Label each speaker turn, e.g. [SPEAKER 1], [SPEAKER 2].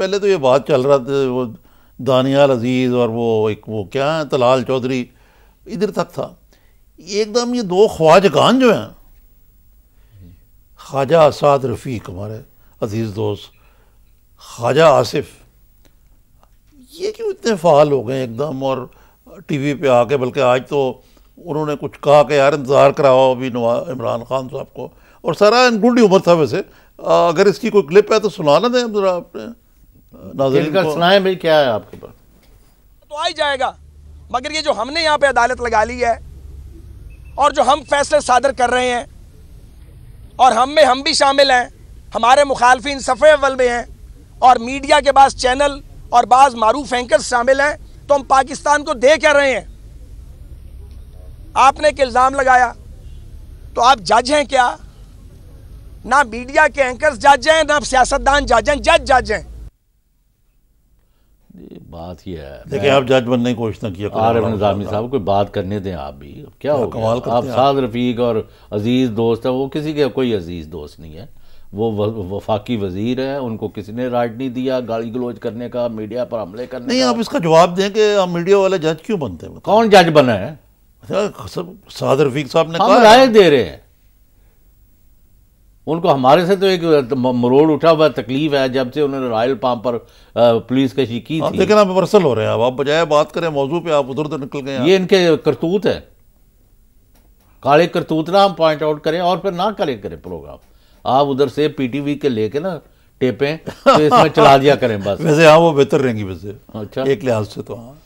[SPEAKER 1] पहले तो ये बात चल रहा था वो दानियाल अजीज़ और वो एक वो क्या है तलाल चौधरी इधर तक था एकदम ये दो ख्वाजगान जो हैं ख्वाजा असाद रफ़ीक हमारे अजीज़ दोस्त ख्वाजा आसिफ ये क्यों इतने फ़ाल हो गए एकदम और टीवी पे आके बल्कि आज तो उन्होंने कुछ कहा कि यार इंतज़ार कराओ अभी इमरान खान साहब को और सारा इनगुंडी उम्र था वैसे अगर इसकी कोई क्लिप है तो सुना ना दें ज़रा आपने सुनाए भाई क्या है आपके पास
[SPEAKER 2] तो आ ही जाएगा मगर ये जो हमने यहाँ पे अदालत लगा ली है और जो हम फैसले सादर कर रहे हैं और हम में हम भी शामिल हैं हमारे मुखालफी सफ़े अवल में हैं और मीडिया के पास चैनल और बाज़ मरूफ एंकर शामिल हैं तो हम पाकिस्तान को दे कह रहे हैं आपने एक इल्ज़ाम लगाया तो आप जज हैं क्या ना मीडिया के एंकर्स जज हैं ना सियासतदान जज हैं जज जज हैं
[SPEAKER 1] बात यह है देखिए आप जज बनने की कोशिश ना किया एफ निज़ामी साहब कोई बात करने दें आप भी क्या हो कमाल आप साद रफीक और अजीज़ दोस्त है वो किसी के कोई अजीज़ दोस्त नहीं है वो वफाकी वजीर है उनको किसी ने राइट नहीं दिया गाली गलोज करने का मीडिया पर हमले करने नहीं आप इसका जवाब दें कि आप मीडिया वाले जज क्यों बनते हैं कौन जज बना है अच्छा, सब साद रफीक साहब ने कहा राय दे रहे हैं उनको हमारे से तो एक तो मरोड़ उठा हुआ तकलीफ है जब से उन्होंने रॉयल पाम पर पुलिस कशी की थी लेकिन आप रिवर्सल हो रहे हैं अब आप बजाय बात करें मौजू पे आप उधर उधर तो निकल गए ये इनके करतूत है काले करतूत ना हम पॉइंट आउट करें और फिर ना करें करें प्रोग्राम आप उधर से पीटीवी के लेके ना टेपें तो इसमें चला दिया करें बस वैसे हाँ वो बेहतर रहेंगी वैसे अच्छा एक लिहाज से तो हाँ